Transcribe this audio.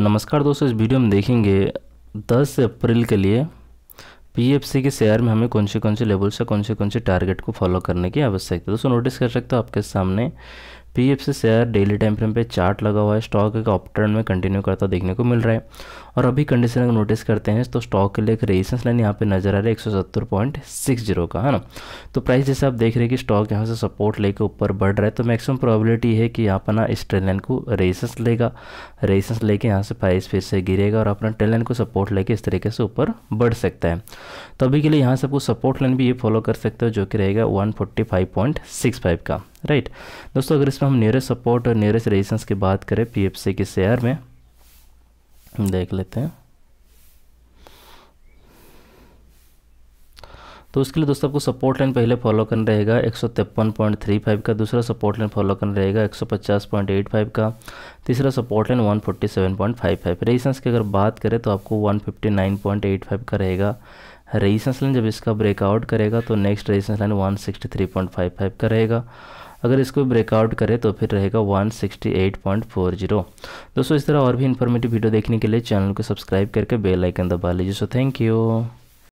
नमस्कार दोस्तों इस वीडियो में देखेंगे 10 अप्रैल के लिए पीएफसी के शेयर में हमें कौन से कौन से लेवल से कौन से कौन से टारगेट को फॉलो करने की आवश्यकता है दोस्तों नोटिस कर सकते हो आपके सामने पी एफ से शेयर डेली टाइम फ्रेम पे चार्ट लगा हुआ है स्टॉक एक ऑप्टर्न में कंटिन्यू करता देखने को मिल रहा है और अभी कंडीशन अगर नोटिस करते हैं तो स्टॉक के लिए एक रेजिस्टेंस लाइन यहाँ पे नजर आ रहा है एक सौ सत्तर पॉइंट सिक्स जीरो का है ना तो प्राइस जैसे आप देख रहे हैं कि स्टॉक यहाँ से सपोर्ट लेकर ऊपर बढ़ रहा है तो मैक्सिमम प्रॉबिलिटी है कि यहाँ पर ना इस ट्रेन लाइन को रेजिस्टेंस लेगा रेजिस्टेंस लेके यहाँ से प्राइस फिर से गिरेगा और अपना ट्रेन लाइन को सपोर्ट लेके इस तरीके से ऊपर बढ़ सकता है तो अभी के लिए यहाँ से आपको सपोर्ट लाइन भी ये फॉलो कर सकते हो जो कि रहेगा 145.65 का राइट दोस्तों अगर इसमें हम नियरेस्ट सपोर्ट और नियरेस्ट रेजिस्टेंस की बात करें पीएफसी के शेयर में देख लेते हैं तो उसके लिए दोस्तों आपको सपोर्ट लाइन पहले फॉलो करना रहेगा एक का दूसरा सपोर्ट लाइन फॉलो करना रहेगा 150.85 का तीसरा सपोर्ट लाइन 147.55 रेजिस्टेंस की अगर बात करें तो आपको 159.85 का रहेगा रेजिस्टेंस लाइन जब इसका ब्रेकआउट करेगा तो नेक्स्ट रेजिस्टेंस लाइन 163.55 का रहेगा अगर इसको ब्रेकआउट करे तो फिर रहेगा 168.40 दोस्तों इस तरह और भी इन्फॉर्मेटिव वीडियो देखने के लिए चैनल को सब्सक्राइब करके बेल आइकन दबा लीजिए सो थैंक यू